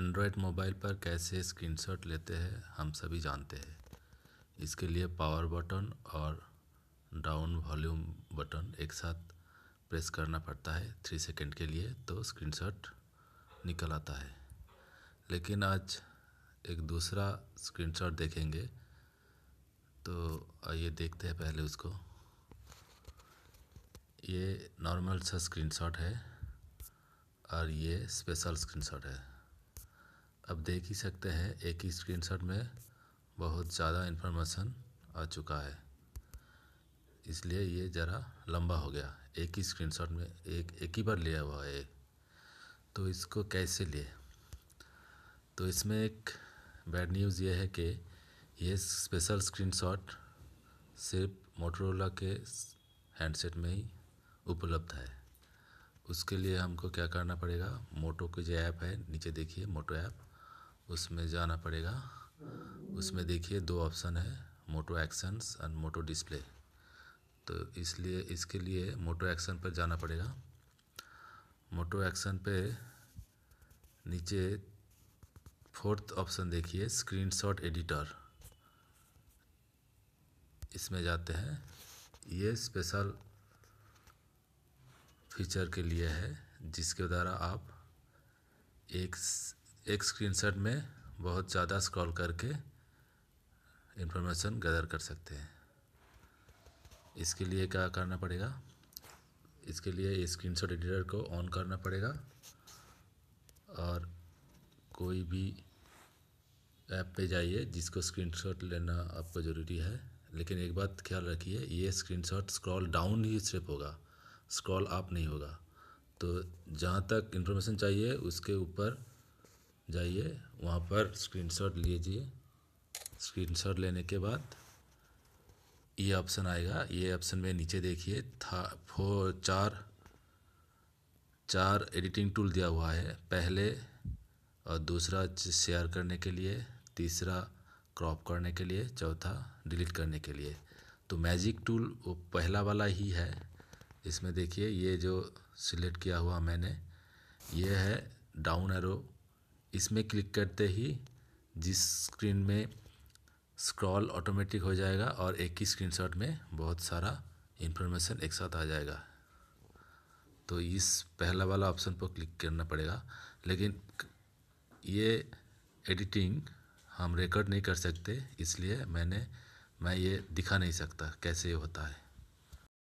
Android mobile पर कैसे screenshot लेते हैं हम सभी जानते हैं इसके लिए पावर बटन और डाउन वॉल्यूम बटन एक साथ प्रेस करना पड़ता है थ्री सेकेंड के लिए तो स्क्रीनशॉट निकल आता है लेकिन आज एक दूसरा स्क्रीनशॉट देखेंगे तो आइए देखते हैं पहले उसको ये नॉर्मल सा स्क्रीनशॉट है और ये स्पेशल स्क्रीनशॉट है अब देख ही सकते हैं एक ही स्क्रीनशॉट में बहुत ज़्यादा इन्फॉर्मेशन आ चुका है इसलिए ये ज़रा लंबा हो गया एक ही स्क्रीनशॉट में एक एक ही बार लिया हुआ है तो इसको कैसे लिए तो इसमें एक बैड न्यूज़ ये है कि ये स्पेशल स्क्रीनशॉट सिर्फ मोटरोला के हैंडसेट में ही उपलब्ध है उसके लिए हमको क्या करना पड़ेगा मोटो की जो ऐप है नीचे देखिए मोटो ऐप उसमें जाना पड़ेगा उसमें देखिए दो ऑप्शन है Moto actions and Moto display तो इसलिए इसके लिए मोटो एक्शन पर जाना पड़ेगा मोटो एक्शन पे नीचे फोर्थ ऑप्शन देखिए स्क्रीनशॉट एडिटर इसमें जाते हैं ये स्पेशल फीचर के लिए है जिसके द्वारा आप एक एक शॉट में बहुत ज़्यादा स्क्रॉल करके इन्फॉर्मेशन गैदर कर सकते हैं इसके लिए क्या करना पड़ेगा इसके लिए स्क्रीन शॉट एडिटर को ऑन करना पड़ेगा और कोई भी ऐप पे जाइए जिसको स्क्रीन शॉट लेना आपको ज़रूरी है लेकिन एक बात ख्याल रखिए ये स्क्रीन शॉट स्क्रॉल डाउन ही सिर्फ होगा स्क्रॉल अप नहीं होगा तो जहाँ तक इन्फॉर्मेशन चाहिए उसके ऊपर जाइए वहाँ पर स्क्रीनशॉट लीजिए स्क्रीनशॉट लेने के बाद ये ऑप्शन आएगा ये ऑप्शन में नीचे देखिए था फोर चार चार एडिटिंग टूल दिया हुआ है पहले और दूसरा शेयर करने के लिए तीसरा क्रॉप करने के लिए चौथा डिलीट करने के लिए तो मैजिक टूल वो पहला वाला ही है इसमें देखिए ये जो सिलेक्ट किया हुआ मैंने ये है डाउन एरो इसमें क्लिक करते ही जिस स्क्रीन में स्क्रॉल ऑटोमेटिक हो जाएगा और एक ही स्क्रीनशॉट में बहुत सारा इन्फॉर्मेशन एक साथ आ जाएगा तो इस पहला वाला ऑप्शन पर क्लिक करना पड़ेगा लेकिन ये एडिटिंग हम रिकॉर्ड नहीं कर सकते इसलिए मैंने मैं ये दिखा नहीं सकता कैसे होता है